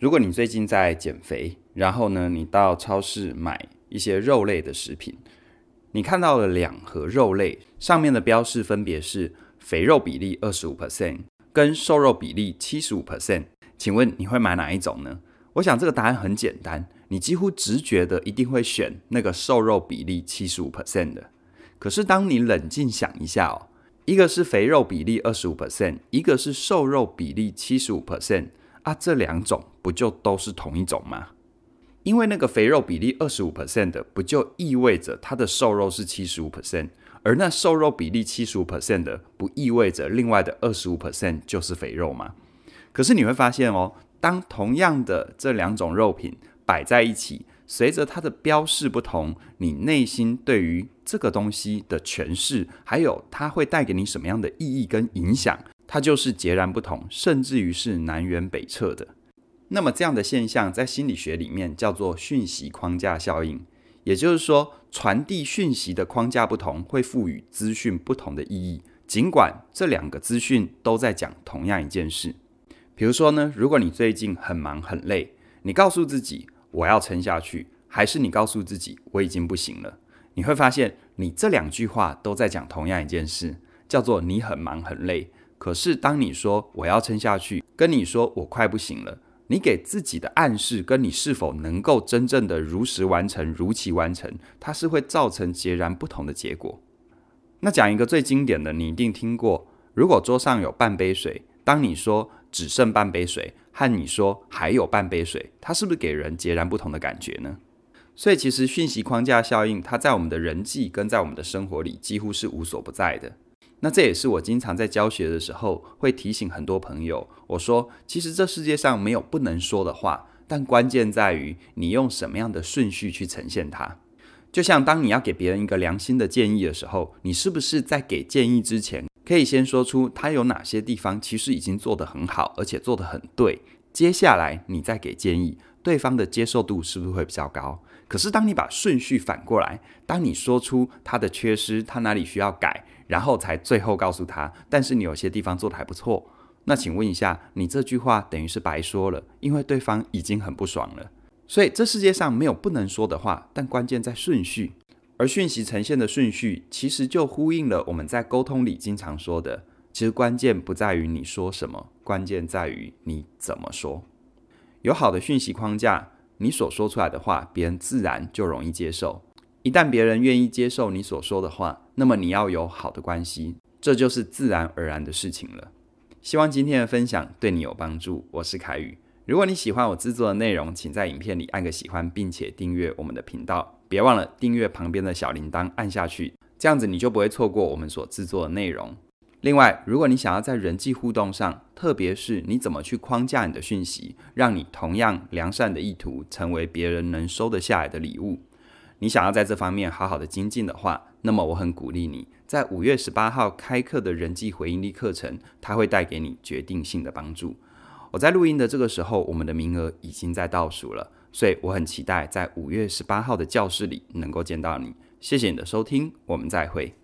如果你最近在减肥，然后呢，你到超市买一些肉类的食品，你看到了两盒肉类上面的标示分别是肥肉比例二十五 percent，跟瘦肉比例七十五 percent，请问你会买哪一种呢？我想这个答案很简单，你几乎直觉的一定会选那个瘦肉比例七十五 percent 的。可是当你冷静想一下哦，一个是肥肉比例二十五 percent，一个是瘦肉比例七十五 percent。啊，这两种不就都是同一种吗？因为那个肥肉比例二十五 percent 的，不就意味着它的瘦肉是七十五 percent？而那瘦肉比例七十五 percent 的，不意味着另外的二十五 percent 就是肥肉吗？可是你会发现哦，当同样的这两种肉品摆在一起，随着它的标示不同，你内心对于这个东西的诠释，还有它会带给你什么样的意义跟影响？它就是截然不同，甚至于是南辕北辙的。那么这样的现象在心理学里面叫做讯息框架效应，也就是说，传递讯息的框架不同，会赋予资讯不同的意义。尽管这两个资讯都在讲同样一件事。比如说呢，如果你最近很忙很累，你告诉自己我要撑下去，还是你告诉自己我已经不行了？你会发现你这两句话都在讲同样一件事，叫做你很忙很累。可是，当你说我要撑下去，跟你说我快不行了，你给自己的暗示跟你是否能够真正的如实完成、如期完成，它是会造成截然不同的结果。那讲一个最经典的，你一定听过：如果桌上有半杯水，当你说只剩半杯水，和你说还有半杯水，它是不是给人截然不同的感觉呢？所以，其实讯息框架效应，它在我们的人际跟在我们的生活里，几乎是无所不在的。那这也是我经常在教学的时候会提醒很多朋友。我说，其实这世界上没有不能说的话，但关键在于你用什么样的顺序去呈现它。就像当你要给别人一个良心的建议的时候，你是不是在给建议之前，可以先说出他有哪些地方其实已经做得很好，而且做得很对，接下来你再给建议，对方的接受度是不是会比较高？可是当你把顺序反过来，当你说出他的缺失，他哪里需要改？然后才最后告诉他，但是你有些地方做的还不错。那请问一下，你这句话等于是白说了，因为对方已经很不爽了。所以这世界上没有不能说的话，但关键在顺序。而讯息呈现的顺序，其实就呼应了我们在沟通里经常说的：其实关键不在于你说什么，关键在于你怎么说。有好的讯息框架，你所说出来的话，别人自然就容易接受。一旦别人愿意接受你所说的话，那么你要有好的关系，这就是自然而然的事情了。希望今天的分享对你有帮助。我是凯宇，如果你喜欢我制作的内容，请在影片里按个喜欢，并且订阅我们的频道。别忘了订阅旁边的小铃铛，按下去，这样子你就不会错过我们所制作的内容。另外，如果你想要在人际互动上，特别是你怎么去框架你的讯息，让你同样良善的意图成为别人能收得下来的礼物。你想要在这方面好好的精进的话，那么我很鼓励你，在五月十八号开课的人际回应力课程，它会带给你决定性的帮助。我在录音的这个时候，我们的名额已经在倒数了，所以我很期待在五月十八号的教室里能够见到你。谢谢你的收听，我们再会。